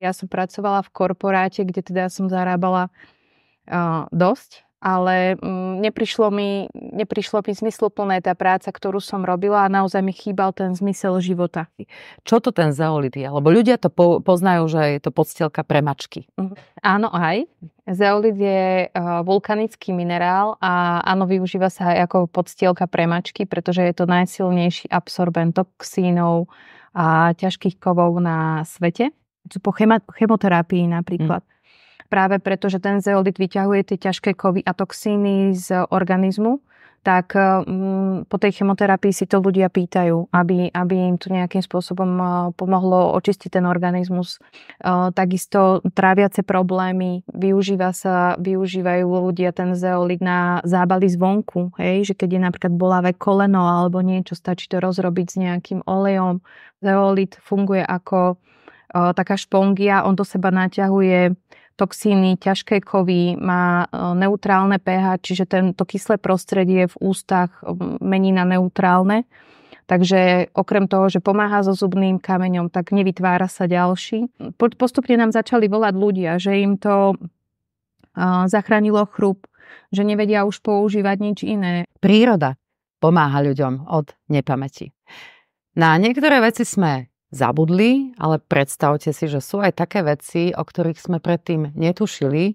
Ja som pracovala v korporáte, kde teda som zarábala uh, dosť, ale um, neprišlo, mi, neprišlo mi zmysluplné tá práca, ktorú som robila a naozaj mi chýbal ten zmysel života. Čo to ten zeolit je? Lebo ľudia to po, poznajú, že je to podstielka pre mačky. Uh-huh. Áno, aj. Zeolit je uh, vulkanický minerál a áno, využíva sa aj ako podstielka pre mačky, pretože je to najsilnejší absorbent toxínov a ťažkých kovov na svete po chemoterapii napríklad. Mm. Práve preto, že ten zeolit vyťahuje tie ťažké kovy a toxíny z organizmu, tak mm, po tej chemoterapii si to ľudia pýtajú, aby, aby im to nejakým spôsobom eh, pomohlo očistiť ten organizmus. Eh, takisto tráviace problémy, využíva sa, využívajú ľudia ten zeolit na zábaly zvonku, hej? že keď je napríklad bolavé koleno alebo niečo, stačí to rozrobiť s nejakým olejom. Zeolit funguje ako taká špongia, on do seba naťahuje toxíny, ťažké kovy, má neutrálne pH, čiže tento kyslé prostredie v ústach mení na neutrálne. Takže okrem toho, že pomáha so zubným kameňom, tak nevytvára sa ďalší. Postupne nám začali volať ľudia, že im to zachránilo chrup, že nevedia už používať nič iné. Príroda pomáha ľuďom od nepamäti. Na niektoré veci sme zabudli, ale predstavte si, že sú aj také veci, o ktorých sme predtým netušili,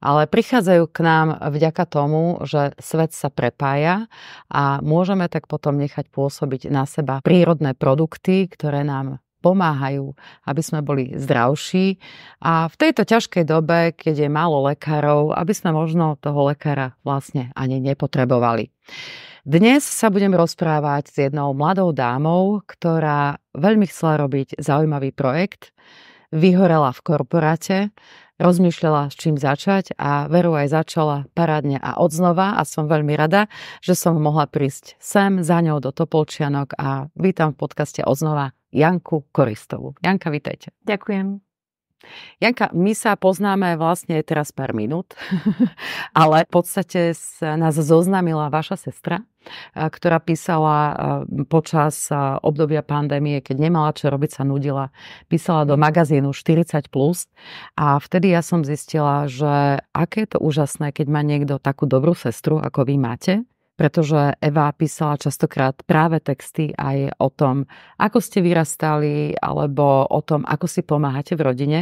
ale prichádzajú k nám vďaka tomu, že svet sa prepája a môžeme tak potom nechať pôsobiť na seba prírodné produkty, ktoré nám pomáhajú, aby sme boli zdravší a v tejto ťažkej dobe, keď je málo lekárov, aby sme možno toho lekára vlastne ani nepotrebovali. Dnes sa budem rozprávať s jednou mladou dámou, ktorá veľmi chcela robiť zaujímavý projekt, vyhorela v korporáte, rozmýšľala, s čím začať a veru aj začala parádne a odznova a som veľmi rada, že som mohla prísť sem za ňou do Topolčianok a vítam v podcaste odznova Janku Koristovu. Janka, vítajte. Ďakujem. Janka, my sa poznáme vlastne teraz pár minút, ale v podstate nás zoznámila vaša sestra, ktorá písala počas obdobia pandémie, keď nemala čo robiť, sa nudila, písala do magazínu 40+. Plus a vtedy ja som zistila, že aké je to úžasné, keď má niekto takú dobrú sestru, ako vy máte, pretože Eva písala častokrát práve texty aj o tom, ako ste vyrastali, alebo o tom, ako si pomáhate v rodine.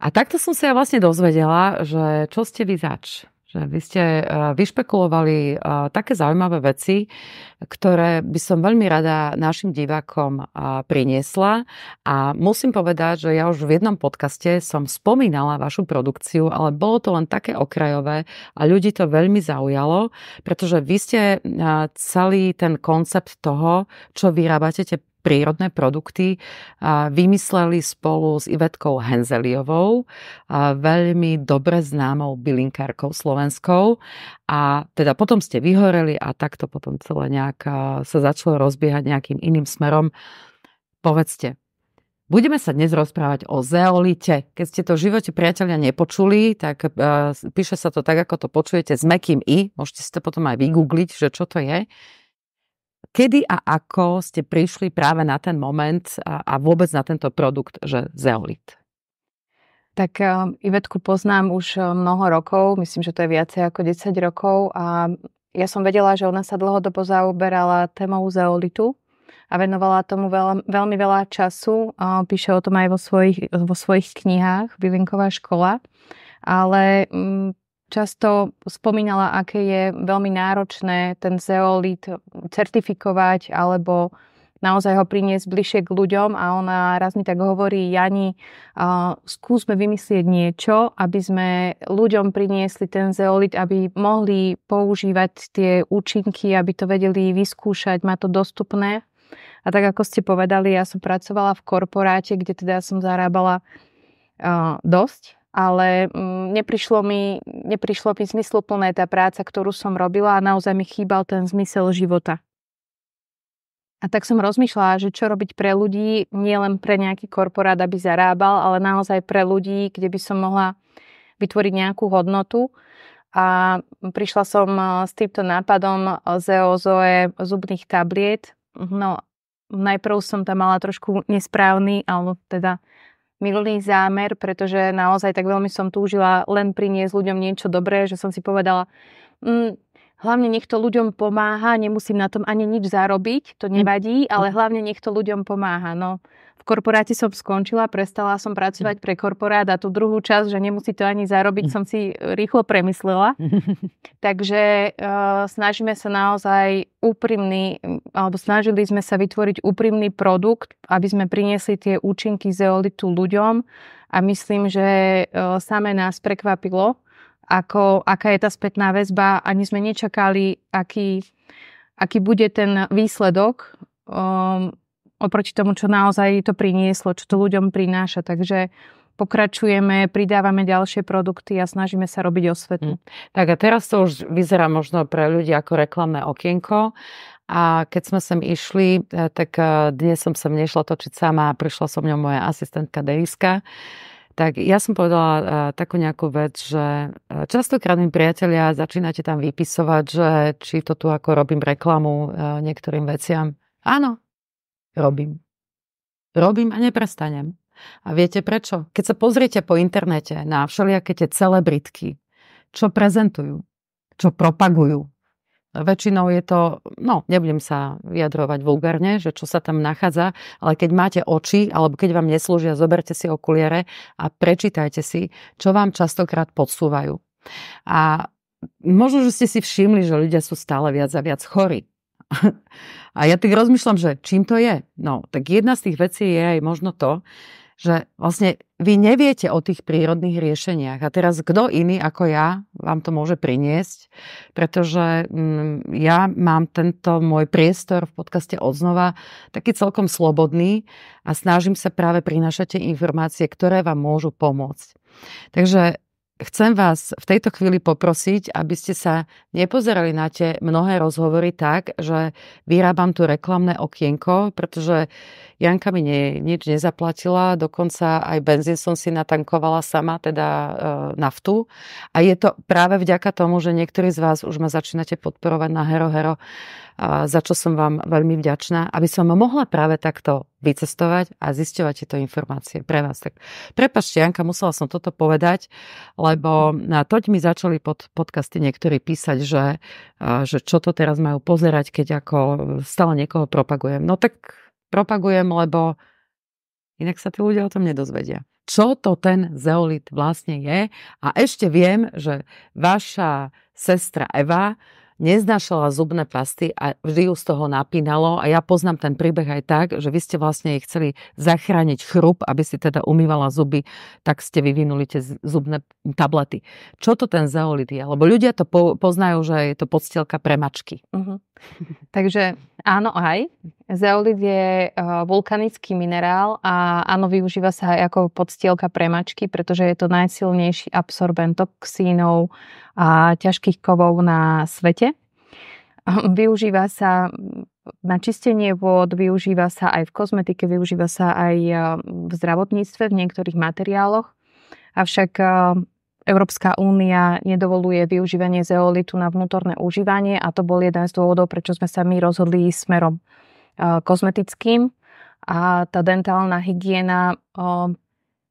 A takto som sa ja vlastne dozvedela, že čo ste vy zač? Že vy ste eh, vyšpekulovali eh, také zaujímavé veci, ktoré by som veľmi rada našim divákom eh, priniesla. A musím povedať, že ja už v jednom podcaste som spomínala vašu produkciu, ale bolo to len také okrajové a ľudí to veľmi zaujalo, pretože vy ste celý ten koncept toho, čo vyrábate, prírodné produkty vymysleli spolu s Ivetkou Henzeliovou, veľmi dobre známou bylinkárkou slovenskou. A teda potom ste vyhoreli a takto potom celé nejak sa začalo rozbiehať nejakým iným smerom. Povedzte, Budeme sa dnes rozprávať o zeolite. Keď ste to v živote priateľia nepočuli, tak e, píše sa to tak, ako to počujete, s mekým i. Môžete si to potom aj vygoogliť, že čo to je. Kedy a ako ste prišli práve na ten moment a, a vôbec na tento produkt, že zeolit? Tak eh, Ivetku poznám už eh, mnoho rokov, myslím, že to je viacej ako 10 rokov a ja som vedela, že ona sa dlhodobo zaoberala témou zeolitu a venovala tomu veľa, veľmi veľa času. píše o tom aj vo svojich, vo svojich knihách Bylinková škola. Ale mm, často spomínala, aké je veľmi náročné ten zeolit certifikovať alebo naozaj ho priniesť bližšie k ľuďom a ona raz mi tak hovorí, Jani, uh, skúsme vymyslieť niečo, aby sme ľuďom priniesli ten zeolit, aby mohli používať tie účinky, aby to vedeli vyskúšať, má to dostupné. A tak ako ste povedali, ja som pracovala v korporáte, kde teda som zarábala uh, dosť ale mm, neprišlo, mi, neprišlo mi zmysluplné tá práca, ktorú som robila a naozaj mi chýbal ten zmysel života. A tak som rozmýšľala, že čo robiť pre ľudí, nielen pre nejaký korporát, aby zarábal, ale naozaj pre ľudí, kde by som mohla vytvoriť nejakú hodnotu. A prišla som e, s týmto nápadom e, z zubných tabliet. No, najprv som tam mala trošku nesprávny, alebo teda milný zámer, pretože naozaj tak veľmi som túžila len priniesť ľuďom niečo dobré, že som si povedala, mm, hlavne nech to ľuďom pomáha, nemusím na tom ani nič zarobiť, to hm. nevadí, ale hm. hlavne nech to ľuďom pomáha. No, korporáte som skončila, prestala som pracovať hm. pre korporát a tú druhú časť, že nemusí to ani zarobiť, hm. som si e, rýchlo premyslela. Takže uh, snažíme sa naozaj úprimný, alebo snažili sme sa vytvoriť úprimný produkt, aby sme priniesli tie účinky zeolitu ľuďom a myslím, že uh, samé nás prekvapilo, ako, aká je tá spätná väzba. Ani sme nečakali, aký, aký bude ten výsledok. Um, oproti tomu, čo naozaj to prinieslo, čo to ľuďom prináša. Takže pokračujeme, pridávame ďalšie produkty a snažíme sa robiť osvetu. Mm. Tak a teraz to už vyzerá možno pre ľudí ako reklamné okienko. A keď sme sem išli, e, tak e, dnes som sem nešla točiť sama a prišla so ňou moja asistentka Deiska. Tak ja som povedala e, takú nejakú vec, že častokrát mi priatelia začínate tam vypisovať, že či to tu ako robím reklamu niektorým veciam. Áno, robím. Robím a neprestanem. A viete prečo? Keď sa pozriete po internete na všelijaké tie celebritky, čo prezentujú, čo propagujú, Väčšinou je to, no, nebudem sa vyjadrovať vulgárne, že čo sa tam nachádza, ale keď máte oči, alebo keď vám neslúžia, zoberte si okuliere a prečítajte si, čo vám častokrát podsúvajú. A možno, že ste si všimli, že ľudia sú stále viac a viac chorí. A ja tak rozmýšľam, že čím to je? No, tak jedna z tých vecí je aj možno to, že vlastne vy neviete o tých prírodných riešeniach. A teraz kto iný ako ja vám to môže priniesť, pretože mm, ja mám tento môj priestor v podcaste odznova taký celkom slobodný a snažím sa práve prinašať tie informácie, ktoré vám môžu pomôcť. Takže Chcem vás v tejto chvíli poprosiť, aby ste sa nepozerali na tie mnohé rozhovory tak, že vyrábam tu reklamné okienko, pretože Janka mi nie, nič nezaplatila, dokonca aj benzín som si natankovala sama, teda e, naftu. A je to práve vďaka tomu, že niektorí z vás už ma začínate podporovať na Hero Hero, za čo som vám veľmi vďačná, aby som mohla práve takto vycestovať a zisťovať tieto informácie pre vás. Tak prepašte, Janka, musela som toto povedať, lebo na toť mi začali pod podcasty niektorí písať, že, že čo to teraz majú pozerať, keď ako stále niekoho propagujem. No tak propagujem, lebo inak sa tí ľudia o tom nedozvedia. Čo to ten zeolit vlastne je? A ešte viem, že vaša sestra Eva neznášala zubné pasty a vždy ju z toho napínalo. A ja poznám ten príbeh aj tak, že vy ste vlastne jej chceli zachrániť chrup, aby si teda umývala zuby, tak ste vyvinuli tie zubné tablety. Čo to ten zeolit je? Lebo ľudia to poznajú, že je to podstielka pre mačky. Uh-huh. Takže Áno, aj. Zeolit je e, vulkanický minerál a áno, využíva sa aj ako podstielka pre mačky, pretože je to najsilnejší absorbent toxínov a ťažkých kovov na svete. Využíva sa na čistenie vôd, využíva sa aj v kozmetike, využíva sa aj e, v zdravotníctve, v niektorých materiáloch. Avšak e, Európska únia nedovoluje využívanie zeolitu na vnútorné užívanie a to bol jeden z dôvodov, prečo sme sa my rozhodli smerom e, kozmetickým. A tá dentálna hygiena, e,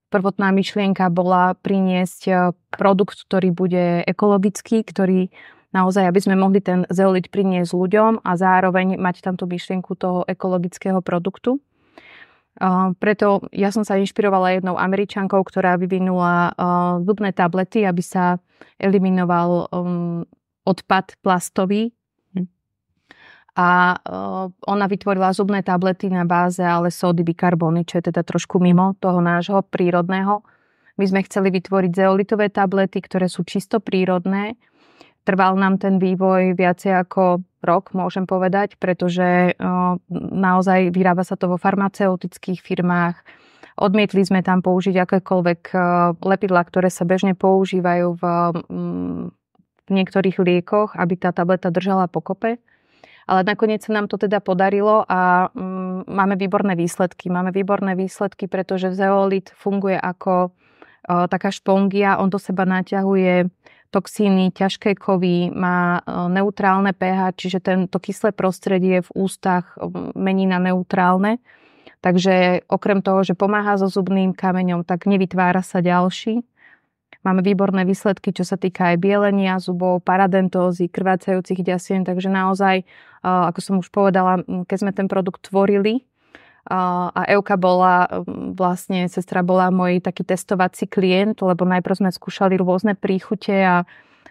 prvotná myšlienka bola priniesť e, produkt, ktorý bude ekologický, ktorý naozaj, aby sme mohli ten zeolit priniesť ľuďom a zároveň mať tam tú myšlienku toho ekologického produktu. Preto ja som sa inšpirovala jednou američankou, ktorá vyvinula zubné tablety, aby sa eliminoval um, odpad plastový. Hm. A e, ona vytvorila zubné tablety na báze ale sódy bikarbony, čo je teda trošku mimo toho nášho prírodného. My sme chceli vytvoriť zeolitové tablety, ktoré sú čisto prírodné. Trval nám ten vývoj viacej ako rok, môžem povedať, pretože naozaj vyrába sa to vo farmaceutických firmách. Odmietli sme tam použiť akékoľvek lepidla, ktoré sa bežne používajú v, mm, v niektorých liekoch, aby tá tableta držala pokope. Ale nakoniec sa nám to teda podarilo a mm, máme výborné výsledky. Máme výborné výsledky, pretože zeolit funguje ako taká špongia, on do seba naťahuje toxíny, ťažké kovy, má e, neutrálne pH, čiže to kyslé prostredie v ústach e, mení na neutrálne. Takže okrem toho, že pomáha so zubným kameňom, tak nevytvára sa ďalší. Máme výborné výsledky, čo sa týka aj bielenia zubov, paradentózy, krvácajúcich ďasien, takže naozaj, e, ako som už povedala, keď sme ten produkt tvorili, a Euka bola, um, vlastne sestra bola môj taký testovací klient, lebo najprv sme skúšali rôzne príchute a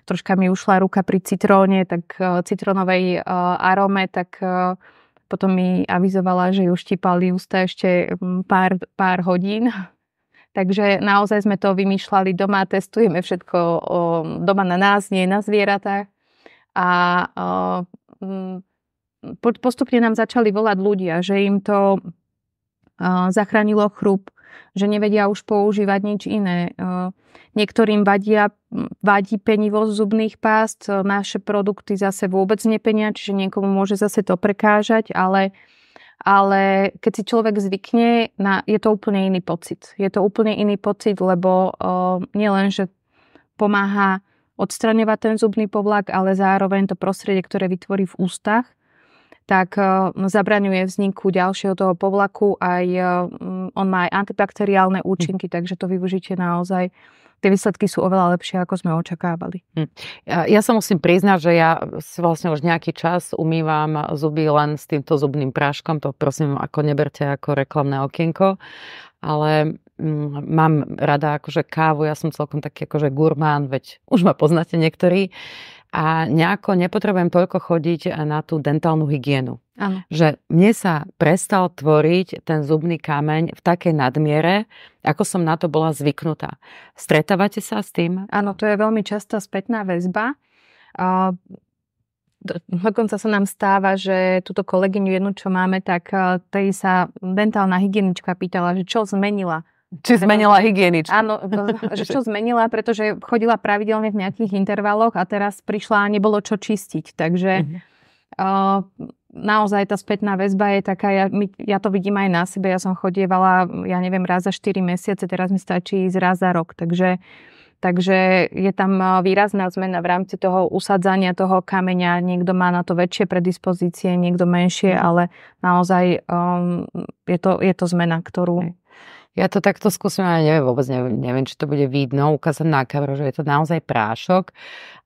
troška mi ušla ruka pri citróne, tak e, citrónovej e, arome, tak e, potom mi avizovala, že ju štípali ústa ešte um, pár, pár hodín. Takže naozaj sme to vymýšľali doma, testujeme všetko doma na nás, nie na zvieratách. A postupne nám začali volať ľudia, že im to zachránilo chrup, že nevedia už používať nič iné. Niektorým vadia, vadí penivosť zubných pást, naše produkty zase vôbec nepenia, čiže niekomu môže zase to prekážať, ale, ale keď si človek zvykne, na, je to úplne iný pocit. Je to úplne iný pocit, lebo nie nielen, že pomáha odstraňovať ten zubný povlak, ale zároveň to prostredie, ktoré vytvorí v ústach, tak eh, zabraňuje vzniku ďalšieho toho povlaku. Aj, eh, mm, on má aj antibakteriálne účinky, takže to využite naozaj tie výsledky sú oveľa lepšie, ako sme očakávali. Hm. Ja, ja sa musím priznať, že ja si vlastne už nejaký čas umývam zuby len s týmto zubným práškom. To prosím, ako neberte ako reklamné okienko. Ale mm, mám rada akože kávu, ja som celkom taký akože gurmán, veď už ma poznáte niektorí. Uh, a nejako nepotrebujem toľko chodiť na tú dentálnu hygienu. Ano. Že mne sa prestal tvoriť ten zubný kameň v takej nadmiere, ako som na to bola zvyknutá. Stretávate sa s tým? Áno, to je veľmi často spätná väzba. dokonca sa nám stáva, že túto kolegyňu jednu, čo máme, tak tej sa dentálna hygienička pýtala, že čo zmenila či zmenila hygienič. Áno, že čo zmenila, pretože chodila pravidelne v nejakých intervaloch a teraz prišla a nebolo čo čistiť. Takže mm-hmm. uh, naozaj tá spätná väzba je taká, ja, my, ja to vidím aj na sebe, ja som chodievala, ja neviem, raz za 4 mesiace, teraz mi stačí ísť raz za rok. Takže Takže je tam výrazná zmena v rámci toho usadzania toho kameňa. Niekto má na to väčšie predispozície, niekto menšie, mhm. ale naozaj um, je, to, je to zmena, ktorú, ja to takto skúsim, ale neviem, vôbec neviem, neviem či to bude vidno, ukázať na kameru, že je to naozaj prášok.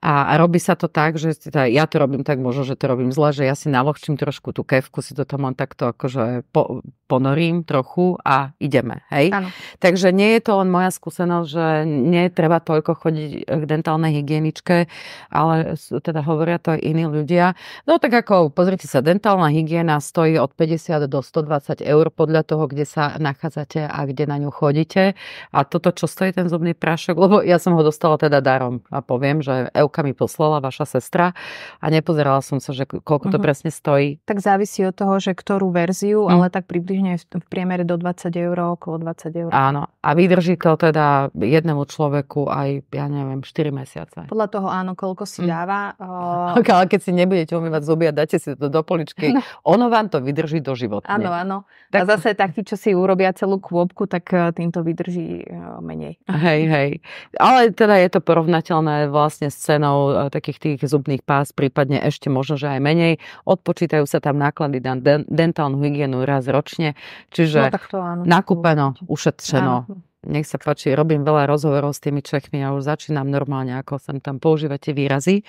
A, a robí sa to tak, že teda ja to robím tak, možno, že to robím zle, že ja si nalohčím trošku tú kevku, si to tam takto akože po, ponorím trochu a ideme, hej? Ano. Takže nie je to len moja skúsenosť, že nie treba toľko chodiť k dentálnej hygieničke, ale teda hovoria to aj iní ľudia. No tak ako, pozrite sa, dentálna hygiena stojí od 50 do 120 eur podľa toho, kde sa nachádzate a kde kde na ňu chodíte. A toto, čo stojí ten zubný prášok, lebo ja som ho dostala teda darom a poviem, že Euka mi poslala, vaša sestra, a nepozerala som sa, že koľko to uh-huh. presne stojí. Tak závisí od toho, že ktorú verziu, uh-huh. ale tak približne v priemere do 20 eur, okolo 20 eur. Áno, a vydrží to teda jednému človeku aj, ja neviem, 4 mesiace. Podľa toho áno, koľko si mhm. dáva. Uh... Ale keď si nebudete umývať zuby a dáte si to do poličky, no. ono vám to vydrží do života. Áno, áno. Tak... A zase takí, čo si urobia celú kôpku tak eh, týmto vydrží eh, menej. Hej, hej. Ale teda je to porovnateľné vlastne s cenou eh, takých tých zubných pás, prípadne ešte možno, že aj menej. Odpočítajú sa tam náklady na dentálnu hygienu raz ročne, čiže no, to, áno, nakúpeno, ušetřeno. Áno nech sa páči, robím veľa rozhovorov s tými Čechmi a ja už začínam normálne, ako sem tam používate výrazy.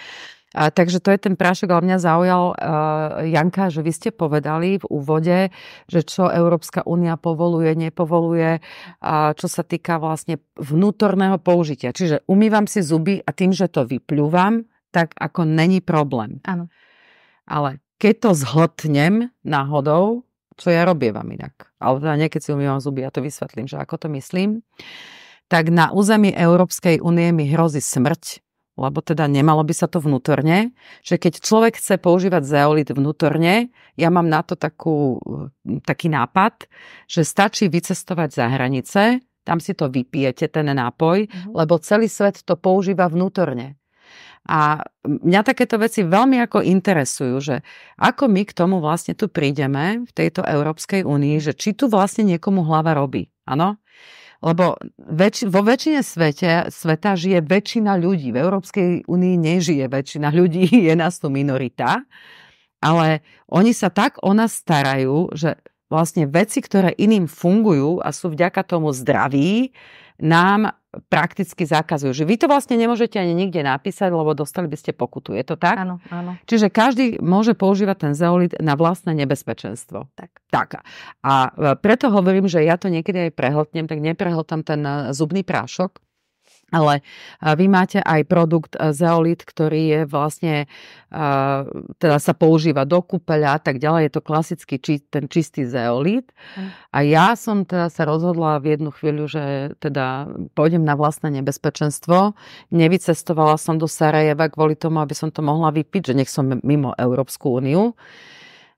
A, takže to je ten prášok, ale mňa zaujal, uh, Janka, že vy ste povedali v úvode, že čo Európska únia povoluje, nepovoluje, a čo sa týka vlastne vnútorného použitia. Čiže umývam si zuby a tým, že to vyplúvam, tak ako není problém. Áno. Ale keď to zhltnem náhodou, čo ja robievam inak, ale teda niekedy si umývam zuby, ja to vysvetlím, že ako to myslím, tak na území Európskej únie mi hrozí smrť lebo teda nemalo by sa to vnútorne, že keď človek chce používať zeolit vnútorne, ja mám na to takú, mm, taký nápad, že stačí vycestovať za hranice, tam si to vypijete, ten nápoj, mm-hmm. lebo celý svet to používa vnútorne. A mňa takéto veci veľmi ako interesujú, že ako my k tomu vlastne tu prídeme v tejto Európskej únii, že či tu vlastne niekomu hlava robí, áno? Lebo väč- vo väčšine svete, sveta žije väčšina ľudí. V Európskej únii nežije väčšina ľudí, je nás tu minorita. Ale oni sa tak o nás starajú, že vlastne veci, ktoré iným fungujú a sú vďaka tomu zdraví, nám prakticky zakazujú. Že vy to vlastne nemôžete ani nikde napísať, lebo dostali by ste pokutu. Je to tak? Áno, áno. Čiže každý môže používať ten zeolit na vlastné nebezpečenstvo. Tak. tak. A e, preto hovorím, že ja to niekedy aj prehltnem, tak neprehltam ten e, zubný prášok, ale vy máte aj produkt e, zeolit, ktorý je vlastne, e, teda sa používa do kúpeľa a tak ďalej. Je to klasický ten čistý zeolit. Hm. A ja som teda sa rozhodla v jednu chvíľu, že teda pôjdem na vlastné nebezpečenstvo. Nevycestovala som do Sarajeva kvôli tomu, aby som to mohla vypiť, že nech som mimo Európsku úniu.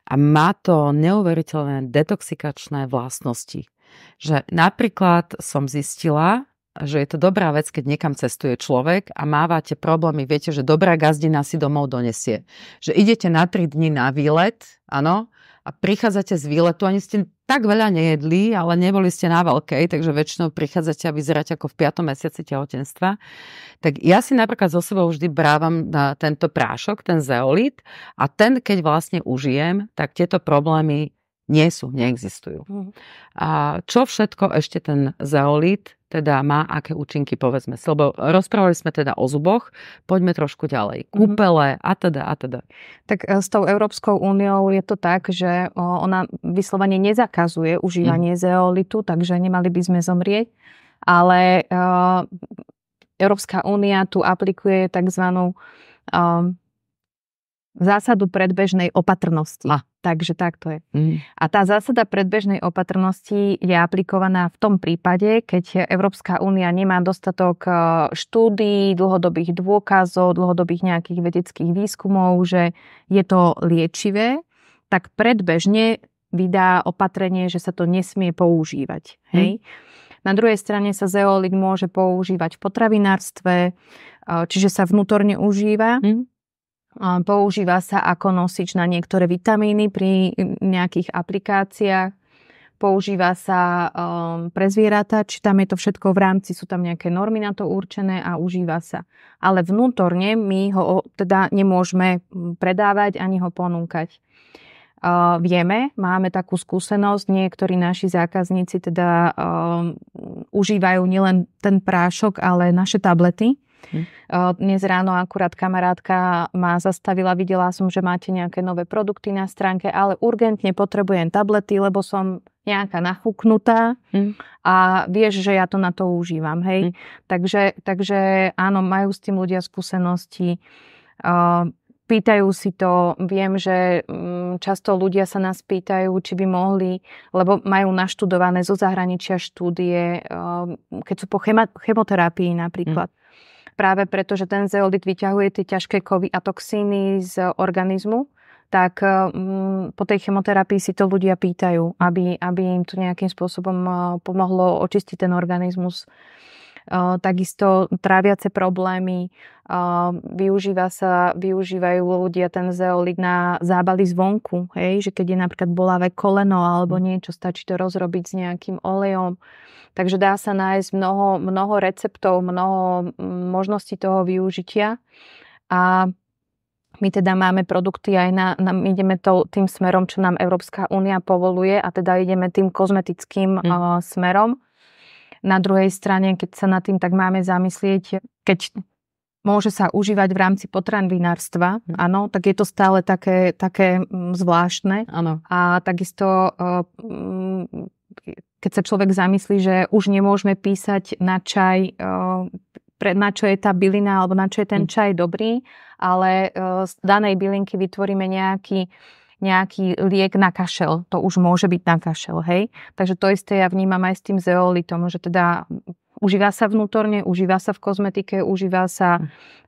A má to neuveriteľné detoxikačné vlastnosti. Že napríklad som zistila, že je to dobrá vec, keď niekam cestuje človek a mávate problémy, viete, že dobrá gazdina si domov donesie. Že idete na 3 dní na výlet, áno, a prichádzate z výletu, ani ste tak veľa nejedli, ale neboli ste na veľkej, takže väčšinou prichádzate a vyzeráte ako v 5. mesiaci tehotenstva. Tak ja si napríklad zo sebou vždy brávam na e, tento prášok, ten zeolit a ten, keď vlastne užijem, tak tieto problémy nie sú, neexistujú. Mhm. A čo všetko ešte ten zeolit teda má aké účinky, povedzme. Lebo rozprávali sme teda o zuboch, poďme trošku ďalej. Mhm. Kúpele a teda a teda. Tak e, s tou Európskou úniou je to tak, že e, ona vyslovene nezakazuje užívanie mm. zeolitu, takže nemali by sme zomrieť, ale e, Európska únia tu aplikuje tzv zásadu predbežnej opatrnosti. A. Takže takto je. Mm. A tá zásada predbežnej opatrnosti je aplikovaná v tom prípade, keď Európska únia nemá dostatok e, štúdí, dlhodobých dôkazov, dlhodobých nejakých vedeckých výskumov, že je to liečivé, tak predbežne vydá opatrenie, že sa to nesmie používať. Hm. Hej? Mm. Na druhej strane sa zeolit môže používať v potravinárstve, e, čiže sa vnútorne užíva. Mm Používa sa ako nosič na niektoré vitamíny pri nejakých aplikáciách. Používa sa um, pre zvieratá, či tam je to všetko v rámci, sú tam nejaké normy na to určené a užíva sa. Ale vnútorne my ho teda nemôžeme predávať ani ho ponúkať. Uh, vieme, máme takú skúsenosť, niektorí naši zákazníci teda um, užívajú nielen ten prášok, ale naše tablety, Hm. Dnes ráno akurát kamarátka ma zastavila, videla som, že máte nejaké nové produkty na stránke, ale urgentne potrebujem tablety, lebo som nejaká nafúknutá mm. a vieš, že ja to na to užívam, hej. Mm. Takže, takže áno, majú s tým ľudia skúsenosti, uh, pýtajú si to, viem, že mm, často ľudia sa nás pýtajú, či by mohli, lebo majú naštudované zo zahraničia štúdie, keď sú po chemoterapii napríklad. Mm práve preto, že ten zeolit vyťahuje tie ťažké kovy a toxíny z organizmu, tak eh, mm, po tej chemoterapii si to ľudia pýtajú, aby, aby im to nejakým spôsobom eh, pomohlo očistiť ten organizmus. Eh, takisto tráviace problémy, využíva sa, využívajú ľudia ten zeolit na zábaly zvonku, hej? že keď je napríklad bolavé koleno alebo mm. niečo, stačí to rozrobiť s nejakým olejom Takže dá sa nájsť mnoho, mnoho receptov, mnoho mm, možností toho využitia a my teda máme produkty aj na, na ideme to, tým smerom, čo nám Európska únia povoluje a teda ideme tým kozmetickým mm. uh, smerom. Na druhej strane, keď sa nad tým tak máme zamyslieť, keď môže sa užívať v rámci potravinárstva, mm. áno, tak je to stále také, také mm, zvláštne. Ano. A takisto uh, keď sa človek zamyslí, že už nemôžeme písať na čaj, eh, na čo je tá bylina alebo na čo je ten mm. čaj dobrý, ale eh, z danej bylinky vytvoríme nejaký nejaký liek na kašel. To už môže byť na kašel, hej? Takže to isté ja vnímam aj s tým zeolitom, že teda užíva sa vnútorne, užíva sa v kozmetike, užíva sa uh,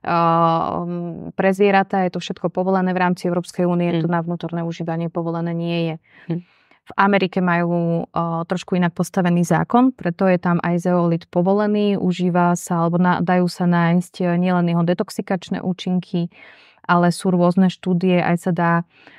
pre zvieratá, je to všetko povolené v rámci Európskej únie, mm. na vnútorné užívanie povolené nie je. Mm. V Amerike majú o, trošku inak postavený zákon, preto je tam aj zeolit povolený, užíva sa alebo na, dajú sa nájsť e, nielen jeho detoxikačné účinky, ale sú rôzne štúdie, aj sa dá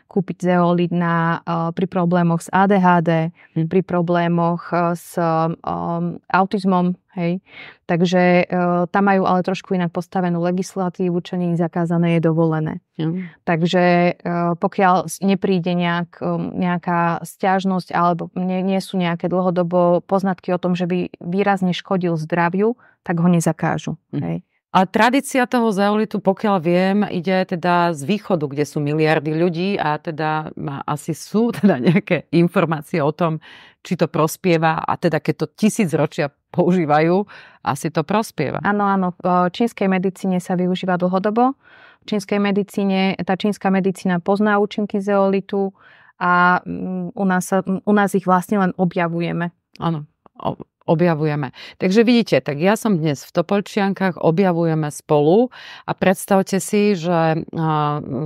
kúpiť zeolit na, e, pri problémoch s ADHD, hm. pri problémoch e, s um, autizmom, hej. Takže uh, tam majú ale trošku inak postavenú legislatívu, čo nie je zakázané, je dovolené. Hmm. Takže uh, pokiaľ nepríde nejak, nejaká stiažnosť alebo nie, nie sú nejaké dlhodobo poznatky o tom, že by výrazne škodil zdraviu, tak ho nezakážu. Hmm. Hej. A tradícia toho zeolitu, pokiaľ viem, ide teda z východu, kde sú miliardy ľudí a teda asi sú teda nejaké informácie o tom, či to prospieva a teda keď to tisíc ročia používajú, asi to prospieva. Áno, áno. V čínskej medicíne sa využíva dlhodobo. V čínskej medicíne, tá čínska medicína pozná účinky zeolitu a mm, u nás, u nás ich vlastne len objavujeme. Áno objavujeme. Takže vidíte, tak ja som dnes v Topolčiankách, objavujeme spolu a predstavte si, že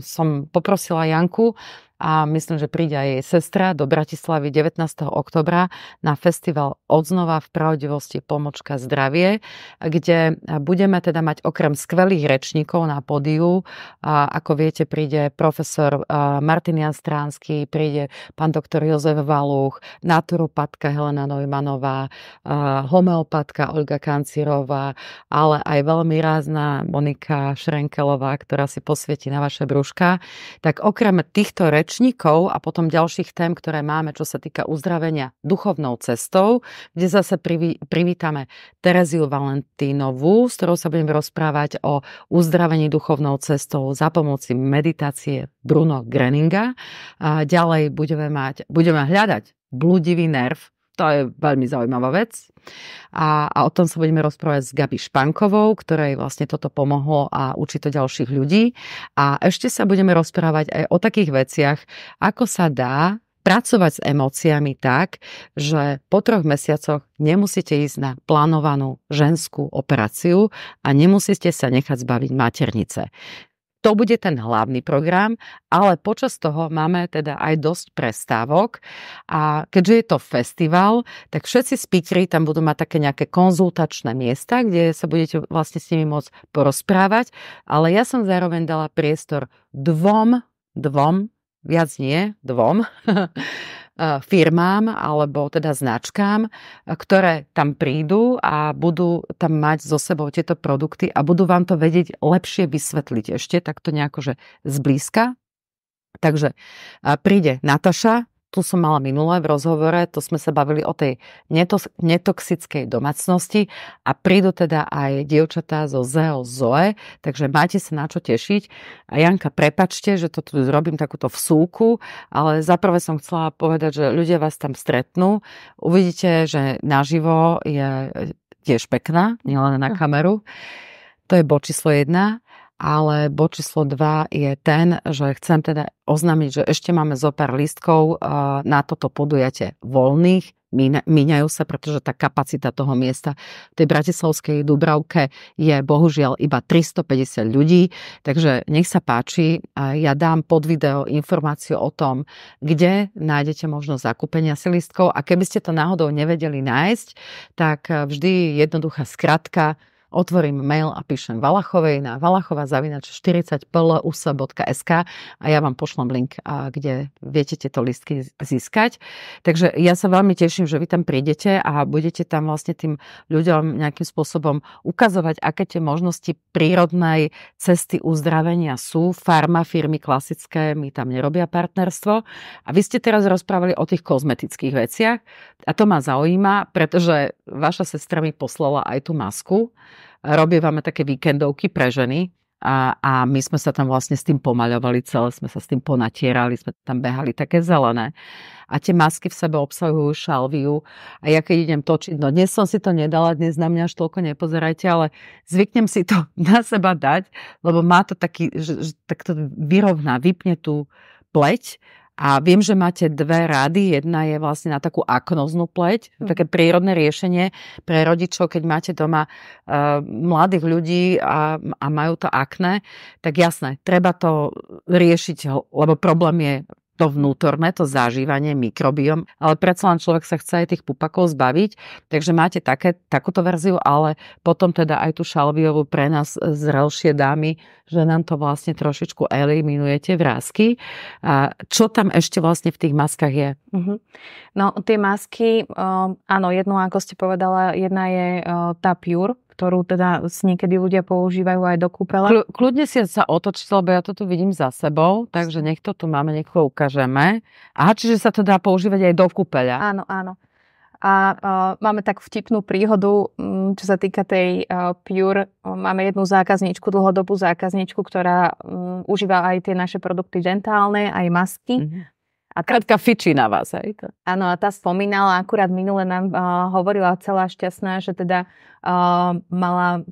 som poprosila Janku, a myslím, že príde aj jej sestra do Bratislavy 19. oktobra na festival Odznova v pravdivosti Pomočka zdravie, kde budeme teda mať okrem skvelých rečníkov na podiu, ako viete, príde profesor Martin Stránsky, príde pán doktor Jozef Valuch, naturopatka Helena Neumanová, homeopatka Olga Kancirová, ale aj veľmi rázna Monika Šrenkelová, ktorá si posvieti na vaše brúška. Tak okrem týchto rečníkov rečníkov a potom ďalších tém, ktoré máme, čo sa týka uzdravenia duchovnou cestou, kde zase privi- privítame Tereziu Valentínovú, s ktorou sa budeme rozprávať o uzdravení duchovnou cestou za pomoci meditácie Bruno Greninga. A ďalej budeme, mať, budeme hľadať bludivý nerv, to je veľmi zaujímavá vec. A, a o tom sa budeme rozprávať s Gabi Špankovou, ktorej vlastne toto pomohlo a učí to ďalších ľudí. A ešte sa budeme rozprávať aj o takých veciach, ako sa dá pracovať s emóciami tak, že po troch mesiacoch nemusíte ísť na plánovanú ženskú operáciu a nemusíte sa nechať zbaviť maternice. To bude ten hlavný program, ale počas toho máme teda aj dosť prestávok a keďže je to festival, tak všetci speakery tam budú mať také nejaké konzultačné miesta, kde sa budete vlastne s nimi môcť porozprávať, ale ja som zároveň dala priestor dvom, dvom, viac nie, dvom E, firmám alebo teda značkám, e, ktoré tam prídu a budú tam mať so sebou tieto produkty a budú vám to vedieť lepšie vysvetliť ešte takto nejako, že zblízka. Takže e, príde Nataša, tu som mala minulé v rozhovore, to sme sa bavili o tej netos- netoxickej domácnosti a prídu teda aj dievčatá zo ZEO ZOE, takže máte sa na čo tešiť. A Janka, prepačte, že to tu robím takúto v súku, ale zaprvé som chcela povedať, že ľudia vás tam stretnú. Uvidíte, že naživo je e, tiež pekná, nielen na kameru. To je bod číslo jedna ale bod číslo 2 je ten, že chcem teda oznámiť, že ešte máme zo pár listkov eh, na toto podujatie voľných, míňajú sa, pretože tá kapacita toho miesta v tej bratislavskej Dubravke je bohužiaľ iba 350 ľudí, takže nech sa páči, ja dám pod video informáciu o tom, kde nájdete možnosť zakúpenia si listkov a keby ste to náhodou nevedeli nájsť, tak eh, vždy jednoduchá skratka otvorím mail a píšem Valachovej na valachova zavinač 40plusa.sk a ja vám pošlom link, kde viete tieto listky získať. Takže ja sa veľmi teším, že vy tam prídete a budete tam vlastne tým ľuďom nejakým spôsobom ukazovať, aké tie možnosti prírodnej cesty uzdravenia sú. Farma, firmy klasické mi tam nerobia partnerstvo. A vy ste teraz rozprávali o tých kozmetických veciach a to ma zaujíma, pretože vaša sestra mi poslala aj tú masku robievame také víkendovky pre ženy a, a my sme sa tam vlastne s tým pomaľovali celé, sme sa s tým ponatierali, sme tam behali také zelené. A tie masky v sebe obsahujú šalviu a ja keď idem točiť, no dnes som si to nedala, dnes na mňa až toľko nepozerajte, ale zvyknem si to na seba dať, lebo má to taký, že, že tak to vyrovná, vypne tú pleť a viem, že máte dve rady. Jedna je vlastne na takú aknoznú pleť, mm. také prírodné riešenie pre rodičov, keď máte doma uh, mladých ľudí a, a majú to akné, tak jasné, treba to riešiť, lebo problém je to vnútorné, to zažívanie mikrobiom, ale predsa len človek sa chce aj tých pupakov zbaviť, takže máte také, takúto verziu, ale potom teda aj tú šalviovú pre nás zrelšie dámy, že nám to vlastne trošičku eliminujete vrázky. A čo tam ešte vlastne v tých maskách je? Mm-hmm. No tie masky, áno, jednu, ako ste povedala, jedna je tá Pure, ktorú teda niekedy ľudia používajú aj do kúpele. Kľudne si sa otočte, lebo ja to tu vidím za sebou, takže nech to tu máme, nech to ukážeme. A čiže sa to dá používať aj do kúpeľa. Áno, áno. A a máme takú vtipnú príhodu, mm, čo sa týka tej a, e, Pure. máme jednu zákazničku, dlhodobú zákazničku, ktorá um, užíva aj tie naše produkty dentálne, aj masky. Mm-hmm. A tá... Krátka fičí na vás, hej? Áno, a tá spomínala, akurát minule nám uh, hovorila celá šťastná, že teda uh, mala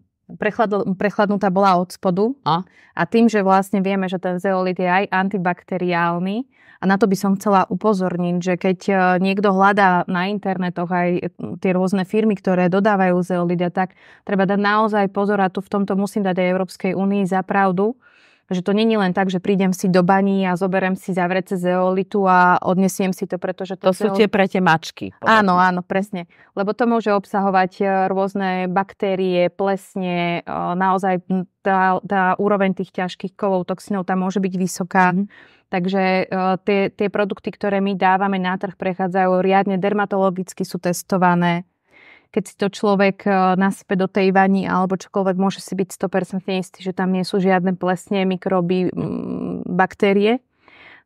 prechladnutá bola od spodu a? a tým, že vlastne vieme, že ten zeolit je aj antibakteriálny a na to by som chcela upozorniť, že keď e, niekto hľadá na internetoch aj e, tie rôzne firmy, ktoré dodávajú zeolida, a tak, treba dať naozaj pozor a tu v tomto musím dať aj Európskej únii za pravdu, že to není len tak, že prídem si do baní a zoberem si zavrece zeolitu eolitu a odnesiem si to, pretože to... To ceol... sú tie pre tie mačky. Povedzme. Áno, áno, presne. Lebo to môže obsahovať e, rôzne baktérie, plesne, e, naozaj tá, tá úroveň tých ťažkých kovov, toxinov tam môže byť vysoká. Mm-hmm. Takže uh, tie, tie produkty, ktoré my dávame na trh, prechádzajú riadne dermatologicky, sú testované keď si to človek e, naspäť do tej vani alebo čokoľvek, môže si byť 100% istý, že tam nie sú žiadne plesne, mikroby, baktérie.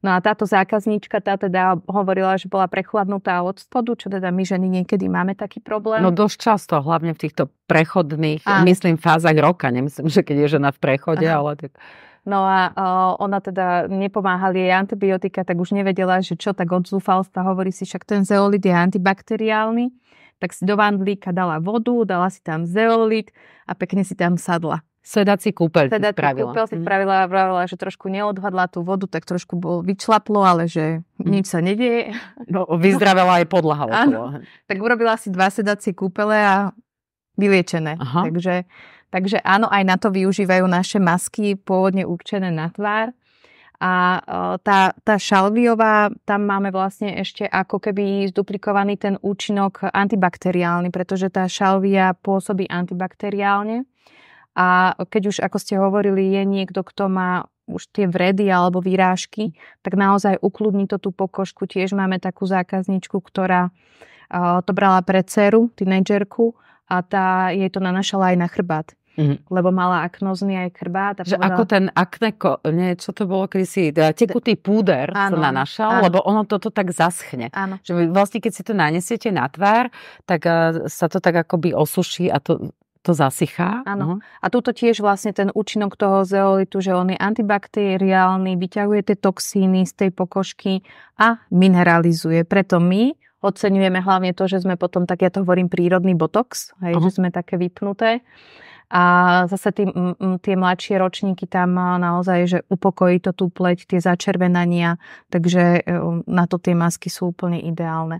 No a táto zákazníčka, tá teda hovorila, že bola prechladnutá od spodu, čo teda my ženy niekedy máme taký problém. No dosť často, hlavne v týchto prechodných, a... myslím, fázach roka. Nemyslím, že keď je žena v prechode, Aha. ale... Tak... No a uh, ona teda nepomáhali jej antibiotika, tak už nevedela, že čo, tak od zúfalstva hovorí si, však ten zeolit je antibakteriálny tak si do vandlíka dala vodu, dala si tam zeolit a pekne si tam sadla. Sedací kúpeľ Sedací spravila. kúpeľ si mhm. spravila a vravila, že trošku neodhadla tú vodu, tak trošku bol vyčlaplo, ale že mhm. nič sa nedieje. No, vyzdravela aj podlaha okolo. Tak urobila si dva sedacie kúpele a vyliečené. Aha. Takže, takže áno, aj na to využívajú naše masky, pôvodne určené na tvár. A e, tá, tá šalviová, tam máme vlastne ešte ako keby zduplikovaný ten účinok antibakteriálny, pretože tá šalvia pôsobí antibakteriálne. A keď už, ako ste hovorili, je niekto, kto má už tie vredy alebo výrážky, tak naozaj ukludní to tú pokožku. Tiež máme takú zákazničku, ktorá e, to brala pre dceru, tínedžerku a tá jej to nanašala aj na chrbát mm-hmm. lebo mala aknozný aj krbát. A že povedala... ako ten akne, nie, čo to bolo, kedy si e, tekutý púder áno, sa nanašal, áno. lebo ono toto tak zaschne. Áno. Že vlastne, keď si to nanesiete na tvár, tak uh, sa to tak akoby osuší a to to zasychá. Áno. Uh-huh. A túto tiež vlastne ten účinok toho zeolitu, že on je antibakteriálny, vyťahuje tie toxíny z tej pokožky a mineralizuje. Preto my oceňujeme hlavne to, že sme potom, tak ja to hovorím, prírodný botox, hej, uh-huh. že mhm. sme také vypnuté. A zase tí, m, tie mladšie ročníky tam naozaj, že upokojí to tú pleť, tie začervenania, takže e, na to tie masky sú úplne ideálne.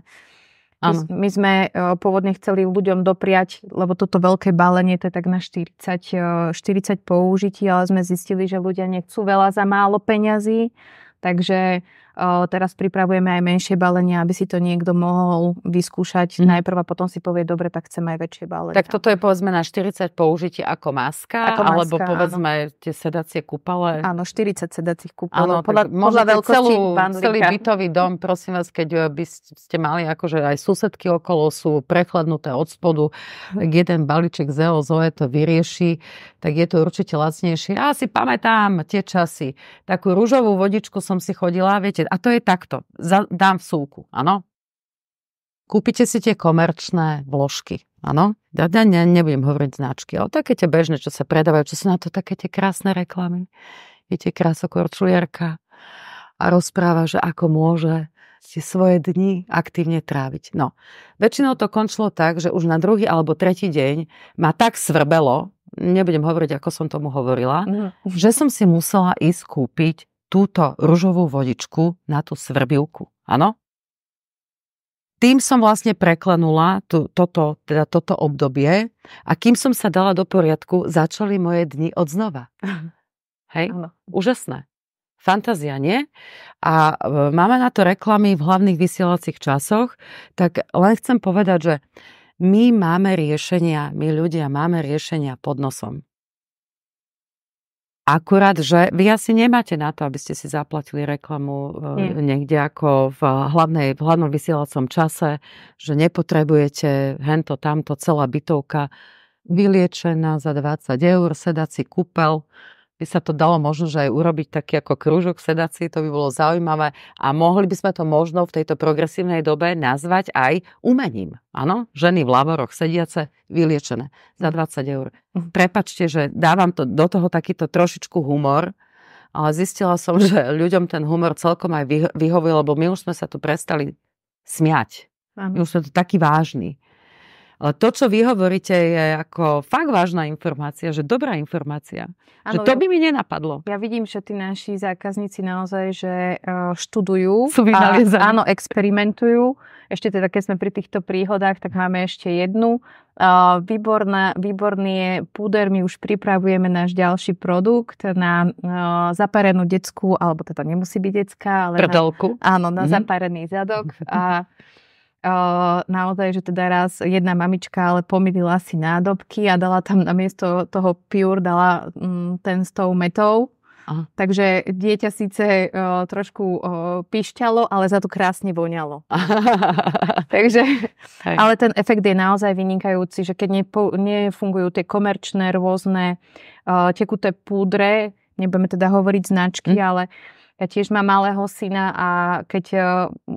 Ano. My sme e, pôvodne chceli ľuďom dopriať, lebo toto veľké balenie to je tak na 40, 40 e, použití, ale sme zistili, že ľudia nechcú veľa za málo peňazí, takže Teraz pripravujeme aj menšie balenia, aby si to niekto mohol vyskúšať mm. najprv a potom si povie, dobre, tak chcem aj väčšie balenia. Tak toto je povedzme na 40 použitie ako maska, ako maska alebo povedzme áno. tie sedacie kúpale. Áno, 40 sedacích kúpalov. Áno, podľa, podľa veľkosti celú, celý bytový dom, prosím vás, keď eh, by ste mali, akože aj susedky okolo sú prechladnuté od spodu, mhm. tak jeden balíček ZEO ZOE to vyrieši, tak je to určite lacnejšie. Ja si pamätám tie časy. Takú rúžovú vodičku som si chodila, viete, a to je takto. Dám v súku, áno? Kúpite si tie komerčné vložky, áno? Ja ne, nebudem hovoriť značky, ale také tie bežné, čo sa predávajú, čo sú na to také tie krásne reklamy. Viete, krásokorčuliarka a rozpráva, že ako môže ste svoje dni aktívne tráviť. No, väčšinou to končilo tak, že už na druhý alebo tretí deň ma tak svrbelo, nebudem hovoriť, ako som tomu hovorila, mm. že som si musela ísť kúpiť túto ružovú vodičku na tú svrbilku. Áno? Tým som vlastne preklenula tú, toto, teda toto obdobie a kým som sa dala do poriadku, začali moje dni od znova. Hej? Ano. Úžasné. Fantázia, nie? A e, máme na to reklamy v hlavných vysielacích časoch, tak len chcem povedať, že my máme riešenia, my ľudia máme riešenia pod nosom. Akurát, že vy asi nemáte na to, aby ste si zaplatili reklamu Nie. Mm. niekde ako v, hlavnej, v hlavnom vysielacom čase, že nepotrebujete hento, tamto, celá bytovka vyliečená za 20 eur, sedací kúpel by sa to dalo možno, že aj urobiť taký ako krúžok sedací, to by bolo zaujímavé a mohli by sme to možno v tejto progresívnej dobe nazvať aj umením. Áno, ženy v laboroch sediace, vyliečené za 20 eur. Prepačte, že dávam to, do toho takýto trošičku humor, ale zistila som, že ľuďom ten humor celkom aj vyhovil, lebo my už sme sa tu prestali smiať. My už sme tu takí vážni to, čo vy hovoríte, je ako fakt vážna informácia, že dobrá informácia. Ano, že to by mi nenapadlo. Ja vidím, že tí naši zákazníci naozaj, že eh, študujú. Sú a, áno, experimentujú. Ešte teda, keď sme pri týchto príhodách, tak máme ešte jednu. Eh, výborná, výborný je púder, my už pripravujeme náš ďalší produkt na eh, zaparenú detskú, alebo teda nemusí byť detská, ale... Na, áno, na mm-hmm. zaparený zadok. A naozaj, že teda raz jedna mamička ale pomýlila si nádobky a dala tam na miesto toho pure dala mm, ten s tou metou. Aha. Takže dieťa síce uh, trošku uh, pišťalo, ale za to krásne voňalo. Takže, Hej. ale ten efekt je naozaj vynikajúci, že keď nepo, nefungujú tie komerčné rôzne uh, tekuté púdre, nebudeme teda hovoriť značky, hm. ale ja tiež mám malého syna a keď uh,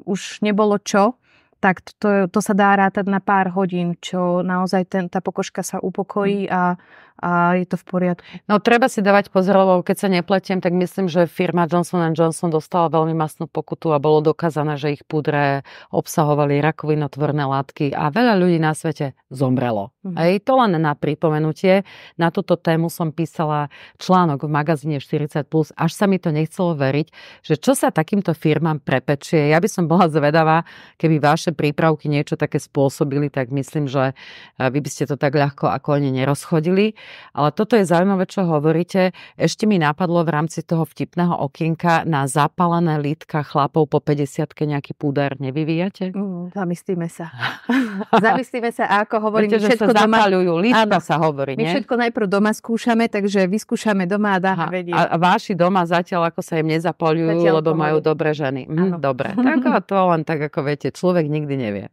už nebolo čo, tak to, to, sa dá rátať na pár hodín, čo naozaj ten, tá pokožka sa upokojí a a je to v poriadku. No treba si dávať pozor, lebo keď sa nepletiem, tak myslím, že firma Johnson Johnson dostala veľmi masnú pokutu a bolo dokázané, že ich pudre obsahovali rakovinotvorné látky a veľa ľudí na svete zomrelo. Mm. Ej, to len na pripomenutie. Na túto tému som písala článok v magazíne 40+, až sa mi to nechcelo veriť, že čo sa takýmto firmám prepečie. Ja by som bola zvedavá, keby vaše prípravky niečo také spôsobili, tak myslím, že eh, vy by ste to tak ľahko ako oni nerozchodili. Ale toto je zaujímavé, čo hovoríte. Ešte mi napadlo v rámci toho vtipného okienka na zapálené lítka chlapov po 50 nejaký púdar nevyvíjate? Mm, zamyslíme sa. zamyslíme sa ako hovorím, Viete, všetko sa doma... lítka ano, sa hovorí, My všetko najprv doma skúšame, takže vyskúšame doma a dáme vedieť. A váši doma zatiaľ ako sa im nezapalujú, lebo pomaly. majú dobré ženy. Mm, dobre. Tak to len tak, ako viete, človek nikdy nevie.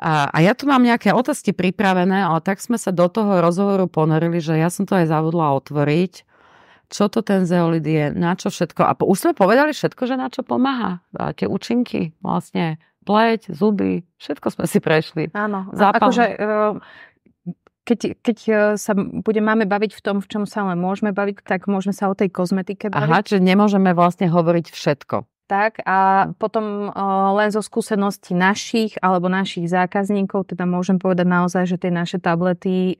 A, a ja tu mám nejaké otázky pripravené, ale tak sme sa do toho rozhovoru ponorili, že ja som to aj zavodla otvoriť. Čo to ten zeolid je, na čo všetko. A už sme povedali všetko, že na čo pomáha. A tie účinky vlastne, pleť, zuby, všetko sme si prešli. Áno, Zápal. akože... E, keď, keď e, sa bude, máme baviť v tom, v čom sa len môžeme baviť, tak môžeme sa o tej kozmetike baviť. Aha, čiže nemôžeme vlastne hovoriť všetko. Tak a potom len zo skúseností našich alebo našich zákazníkov, teda môžem povedať naozaj, že tie naše tablety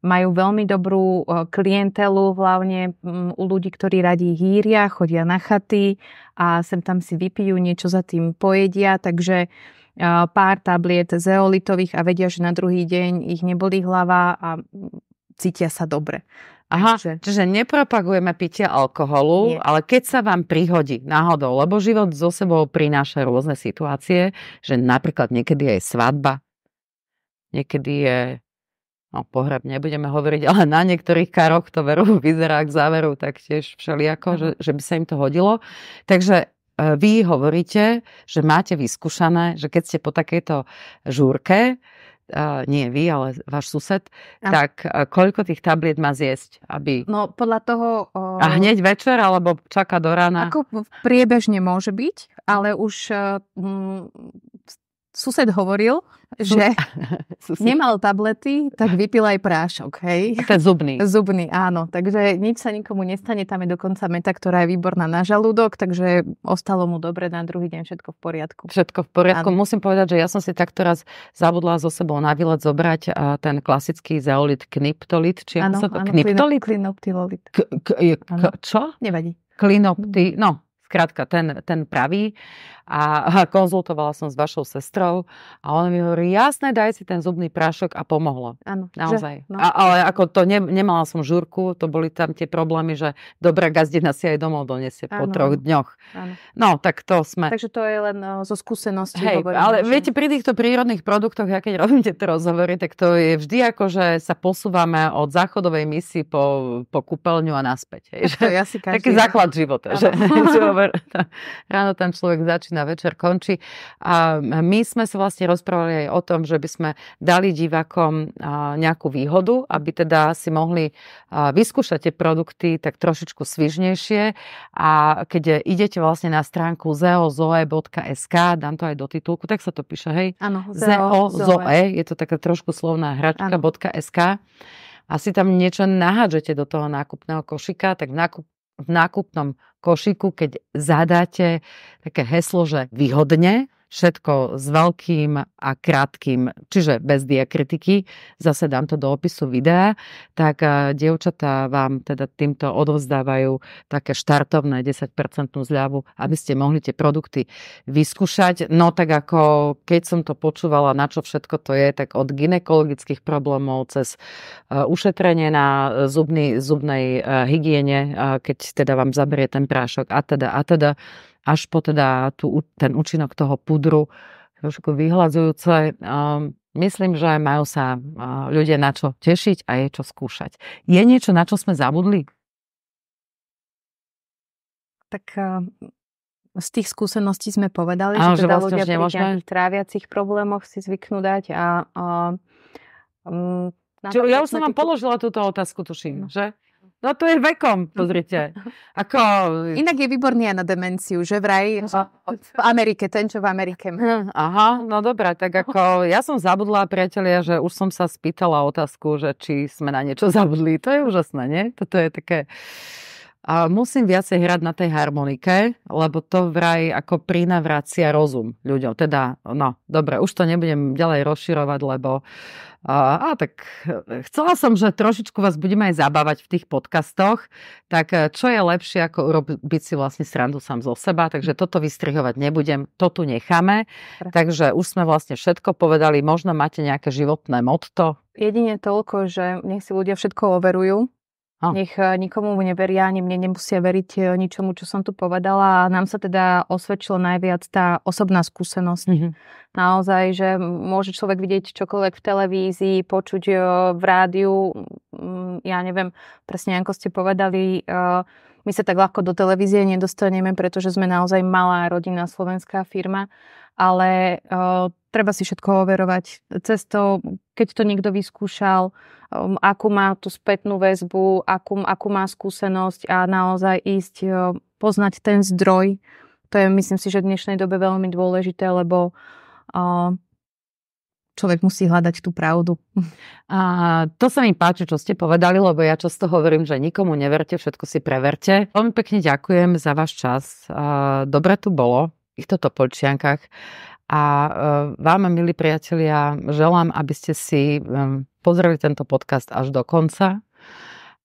majú veľmi dobrú klientelu, hlavne u ľudí, ktorí radí hýria, chodia na chaty a sem tam si vypijú, niečo za tým pojedia, takže pár tabliet zeolitových a vedia, že na druhý deň ich neboli hlava a cítia sa dobre. Aha, Takže... čiže nepropagujeme pitie alkoholu, Nie. ale keď sa vám prihodí náhodou, lebo život so sebou prináša rôzne situácie, že napríklad niekedy je svadba, niekedy je no pohreb nebudeme hovoriť, ale na niektorých karoch to veru vyzerá k záveru taktiež všelijako, že, že by sa im to hodilo. Takže e, vy hovoríte, že máte vyskúšané, že keď ste po takejto žúrke, uh, nie vy, ale váš sused, ano. tak uh, koľko tých tablet má zjesť, aby... No podľa toho... Uh... A hneď večer, alebo čaká do rána? Ako priebežne môže byť, ale už um, sused hovoril, že nemal tablety, tak vypil aj prášok, hej? Ten zubný. Zubný, áno. Takže nič sa nikomu nestane, tam je dokonca meta, ktorá je výborná na žalúdok, takže ostalo mu dobre na druhý deň, všetko v poriadku. Všetko v poriadku. Áno. Musím povedať, že ja som si takto raz zabudla zo sebou na výlet zobrať ten klasický zeolit kniptolit, či áno, sa to... Áno, kniptolit? Klinoptilolit. K- k- k- čo? Nevadí. Klinopti... Mm. No, Krátka, ten, ten pravý a konzultovala som s vašou sestrou a ona mi hovorí, jasné, daj si ten zubný prášok a pomohlo. Áno. Naozaj. Že? No. A, ale ako to ne, nemala som žurku, to boli tam tie problémy, že dobrá gazdina si aj domov donesie ano. po troch dňoch. Ano. No, tak to sme... Takže to je len uh, zo skúsenosti. Hej, hovorím, ale že... viete, pri týchto prírodných produktoch, ja keď robím tieto rozhovory, tak to je vždy ako, že sa posúvame od záchodovej misi po, po kúpeľňu a naspäť. Hej, že... To ja si každý... Taký no. základ života. Že, že, ráno tam človek začína na večer končí. A my sme sa vlastne rozprávali aj o tom, že by sme dali divákom nejakú výhodu, aby teda si mohli vyskúšať tie produkty tak trošičku svižnejšie. A keď idete vlastne na stránku zeozoe.sk, dám to aj do titulku, tak sa to píše, hej? Áno, zeozoe. Je to taká trošku slovná hračka.sk. Asi tam niečo nahádžete do toho nákupného košika, tak v, nákup, v nákupnom košiku, keď zadáte také heslo, že vyhodne, všetko s veľkým a krátkým, čiže bez diakritiky. Zase dám to do opisu videa. Tak eh, dievčatá vám teda týmto odovzdávajú také štartovné 10% zľavu, aby ste mohli tie produkty vyskúšať. No tak ako keď som to počúvala, na čo všetko to je, tak od ginekologických problémov cez eh, ušetrenie na zubný, zubnej eh, hygiene, keď teda vám zabrie ten prášok a teda a teda až po teda tú, ten účinok toho pudru, trošku vyhľadzujúce. Ehm, myslím, že majú sa ľudia na čo tešiť a je čo skúšať. Je niečo, na čo sme zabudli? Tak z tých skúseností sme povedali, Áno, že, teda že vlastne ľudia pri nejakých tráviacich problémoch si zvyknú dať a, a um, mm, Čiže, ja už som vám položila túto otázku, tuším, no. že? No to je vekom, pozrite. Ako... Inak je výborný aj na demenciu, že vraj v Amerike, ten čo v Amerike. Aha, no dobrá, tak ako ja som zabudla, priatelia, že už som sa spýtala otázku, že či sme na niečo zabudli. To je úžasné, nie? Toto je také... A musím viacej hrať na tej harmonike, lebo to vraj ako prinavracia rozum ľuďom. Teda, no, dobre, už to nebudem ďalej rozširovať, lebo a, a tak e, chcela som, že trošičku vás budeme aj zabávať v tých podcastoch, tak e, čo je lepšie, ako urobiť si vlastne srandu sám zo seba, takže toto vystrihovať nebudem, to tu necháme. Pre. Takže už sme vlastne všetko povedali, možno máte nejaké životné motto. Jedine toľko, že nech si ľudia všetko overujú, Oh. Nech eh, nikomu neveria, ani mne nemusia veriť eh, ničomu, čo som tu povedala. A Nám sa teda osvedčila najviac tá osobná skúsenosť. Mm-hmm. Naozaj, že môže človek vidieť čokoľvek v televízii, počuť eh, v rádiu, ja neviem, presne ako ste povedali, uh, my sa tak ľahko do televízie nedostaneme, pretože sme naozaj malá rodinná slovenská firma, ale uh, treba si všetko overovať cestou, keď to niekto vyskúšal, um, akú má tú spätnú väzbu, akú, akú má skúsenosť a naozaj ísť, uh, poznať ten zdroj. To je myslím si, že v dnešnej dobe veľmi dôležité, lebo uh, človek musí hľadať tú pravdu. A to sa mi páči, čo ste povedali, lebo ja často hovorím, že nikomu neverte, všetko si preverte. Veľmi pekne ďakujem za váš čas. Dobre tu bolo v týchto topolčiankách. A e, vám, milí priatelia, želám, aby ste si e, pozreli tento podcast až do konca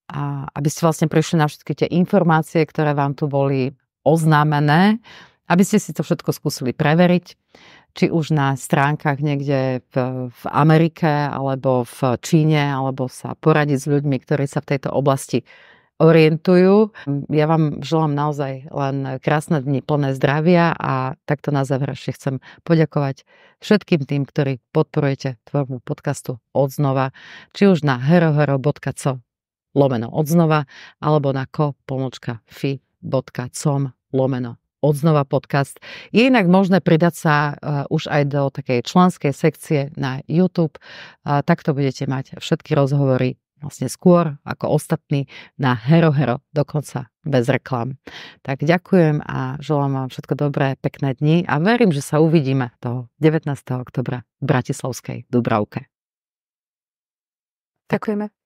a aby ste vlastne prišli na všetky tie informácie, ktoré vám tu boli oznámené aby ste si to všetko skúsili preveriť, či už na stránkach niekde v, v Amerike, alebo v Číne, alebo sa poradiť s ľuďmi, ktorí sa v tejto oblasti orientujú. Ja vám želám naozaj len krásne dni plné zdravia a takto na záver ešte chcem poďakovať všetkým tým, ktorí podporujete tvorbu podcastu odznova, či už na herohero.co lomeno odznova alebo na ko.fi.com lomeno odznova podcast. Je inak možné pridať sa eh, už aj do takej členskej sekcie na YouTube. Takto budete mať všetky rozhovory vlastne skôr ako ostatní na Hero Hero, dokonca bez reklam. Tak ďakujem a želám vám všetko dobré, pekné dni a verím, že sa uvidíme toho 19. oktobra v Bratislavskej Dubravke. Ďakujeme.